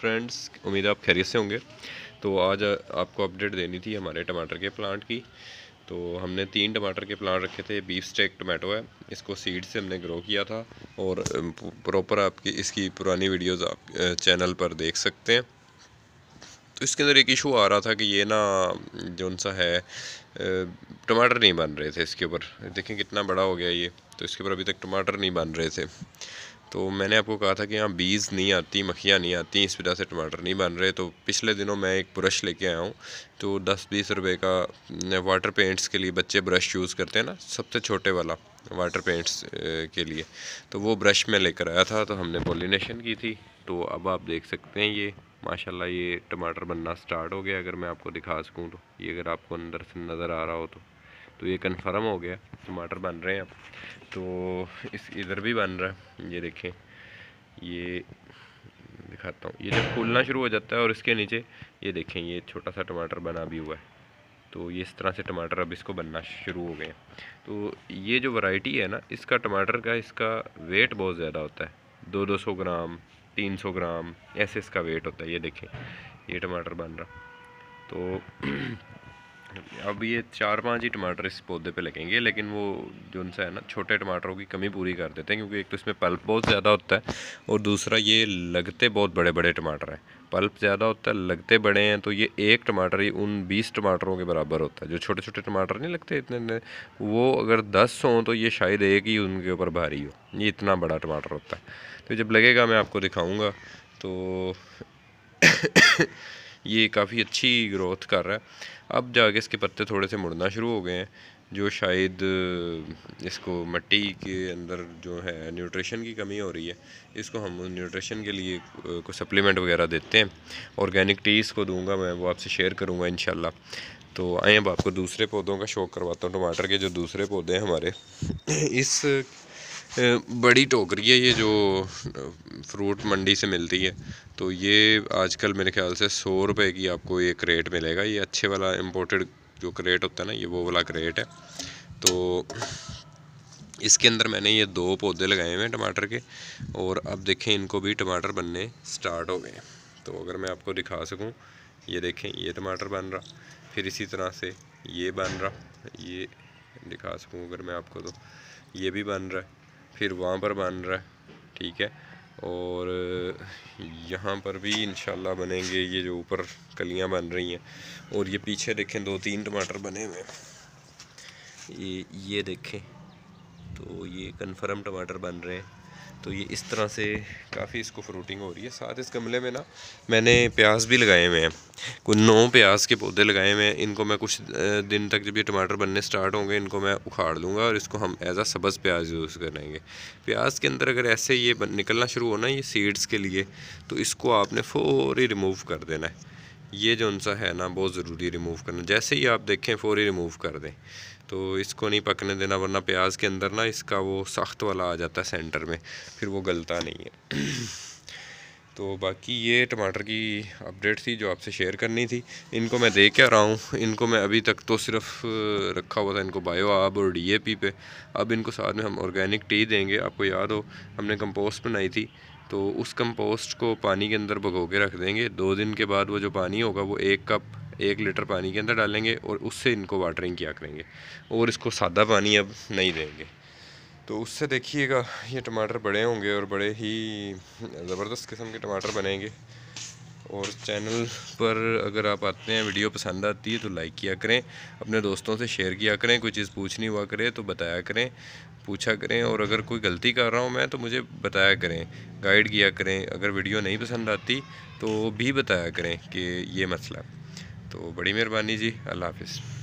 friends उम्मीद आप खैरियत से होंगे तो आज आपको अपडेट देनी थी हमारे टमाटर के प्लांट की तो हमने तीन टमाटर के प्लांट रखे थे बीफ स्टेक टमाटो है इसको सीड से हमने ग्रो किया था और प्रॉपर आपकी इसकी पुरानी वीडियोस आप चैनल पर देख सकते हैं तो इसके अंदर एक इशू आ रहा था कि ये ना जो सा है टमाटर नहीं बन रहे थे इसके ऊपर देखें कितना बड़ा हो गया ये तो इसके ऊपर अभी तक टमाटर नहीं बन रहे थे तो मैंने आपको कहा था कि यहाँ बीज नहीं आती मक्खियाँ नहीं आती इस वजह से टमाटर नहीं बन रहे तो पिछले दिनों मैं एक ब्रश लेके आया हूँ तो दस बीस रुपए का वाटर पेंट्स के लिए बच्चे ब्रश यूज़ करते हैं ना सबसे छोटे वाला वाटर पेंट्स के लिए तो वो ब्रश मैं लेकर आया था तो हमने पोलिनेशन की थी तो अब आप देख सकते हैं ये माशाल्लाह ये टमाटर बनना स्टार्ट हो गया अगर मैं आपको दिखा सकूँ तो ये अगर आपको अंदर से नज़र आ रहा हो तो तो ये कन्फर्म हो गया टमाटर बन रहे हैं अब तो इस इधर भी बन रहा है ये देखें ये दिखाता हूँ ये जब फूलना शुरू हो जाता है और इसके नीचे ये देखें ये छोटा सा टमाटर बना भी हुआ है तो ये इस तरह से टमाटर अब इसको बनना शुरू हो गए हैं तो ये जो वैरायटी है ना इसका टमाटर का इसका वेट बहुत ज़्यादा होता है दो दो सौ ग्राम तीन सौ ग्राम ऐसे इसका वेट होता है ये देखें ये टमाटर बन रहा तो अब ये चार पांच ही टमाटर इस पौधे पे लगेंगे लेकिन वो जो उनसे है ना छोटे टमाटरों की कमी पूरी कर देते हैं क्योंकि एक तो इसमें पल्प बहुत ज़्यादा होता है और दूसरा ये लगते बहुत बड़े बड़े टमाटर हैं पल्प ज़्यादा होता है लगते बड़े हैं तो ये एक टमाटर ही उन बीस टमाटरों के बराबर होता है जो छोटे छोटे टमाटर नहीं लगते इतने इतने वो अगर दस हों तो ये शायद एक ही उनके ऊपर भारी हो ये इतना बड़ा टमाटर होता है तो जब लगेगा मैं आपको दिखाऊँगा तो ये काफ़ी अच्छी ग्रोथ कर रहा है अब जाके इसके पत्ते थोड़े से मुड़ना शुरू हो गए हैं जो शायद इसको मिट्टी के अंदर जो है न्यूट्रिशन की कमी हो रही है इसको हम न्यूट्रिशन के लिए कुछ सप्लीमेंट वगैरह देते हैं ऑर्गेनिक टीस को दूंगा मैं वो आपसे शेयर करूंगा इन तो आए अब आपको दूसरे पौधों का शौक करवाता हूँ टमाटर के जो दूसरे पौधे हैं हमारे इस बड़ी टोकरी है ये जो फ्रूट मंडी से मिलती है तो ये आजकल मेरे ख्याल से सौ रुपए की आपको ये क्रेट मिलेगा ये अच्छे वाला इम्पोर्टेड जो क्रेट होता है ना ये वो वाला क्रेट है तो इसके अंदर मैंने ये दो पौधे लगाए हुए हैं टमाटर के और अब देखें इनको भी टमाटर बनने स्टार्ट हो गए तो अगर मैं आपको दिखा सकूँ ये देखें ये टमाटर बन रहा फिर इसी तरह से ये बन रहा ये दिखा सकूँ अगर मैं आपको तो ये भी बन रहा है फिर वहाँ पर बन रहा है ठीक है और यहाँ पर भी इन बनेंगे ये जो ऊपर कलियाँ बन रही हैं और ये पीछे देखें दो तीन टमाटर बने हुए हैं ये ये देखें तो ये कन्फर्म टमाटर बन रहे हैं तो ये इस तरह से काफ़ी इसको फ्रूटिंग हो रही है साथ इस गमले में ना मैंने प्याज भी लगाए हुए हैं कुछ नौ प्याज के पौधे लगाए हुए हैं इनको मैं कुछ दिन तक जब ये टमाटर बनने स्टार्ट होंगे इनको मैं उखाड़ लूँगा और इसको हम एज आ सब्ज़ प्याज यूज़ करेंगे प्याज के अंदर अगर ऐसे ये निकलना शुरू होना ये सीड्स के लिए तो इसको आपने फ़ौरी रिमूव कर देना है ये जो उनसा है ना बहुत ज़रूरी रिमूव करना जैसे ही आप देखें फ़ौरी रिमूव कर दें तो इसको नहीं पकने देना वरना प्याज के अंदर ना इसका वो सख्त वाला आ जाता है सेंटर में फिर वो गलता नहीं है तो बाकी ये टमाटर की अपडेट थी जो आपसे शेयर करनी थी इनको मैं दे के आ रहा हूँ इनको मैं अभी तक तो सिर्फ रखा हुआ था इनको बायो आब और डीएपी पे अब इनको साथ में हम ऑर्गेनिक टी देंगे आपको याद हो हमने कंपोस्ट बनाई थी तो उस कंपोस्ट को पानी के अंदर भगो के रख देंगे दो दिन के बाद वो जो पानी होगा वो एक कप एक लीटर पानी के अंदर डालेंगे और उससे इनको वाटरिंग किया करेंगे और इसको सादा पानी अब नहीं देंगे तो उससे देखिएगा ये टमाटर बड़े होंगे और बड़े ही ज़बरदस्त किस्म के टमाटर बनेंगे और चैनल पर अगर आप आते हैं वीडियो पसंद आती है तो लाइक किया करें अपने दोस्तों से शेयर किया करें कोई चीज़ पूछनी हुआ करे तो बताया करें पूछा करें और अगर कोई गलती कर रहा हूँ मैं तो मुझे बताया करें गाइड किया करें अगर वीडियो नहीं पसंद आती तो भी बताया करें कि ये मसला तो बड़ी मेहरबानी जी अल्लाह हाफिज़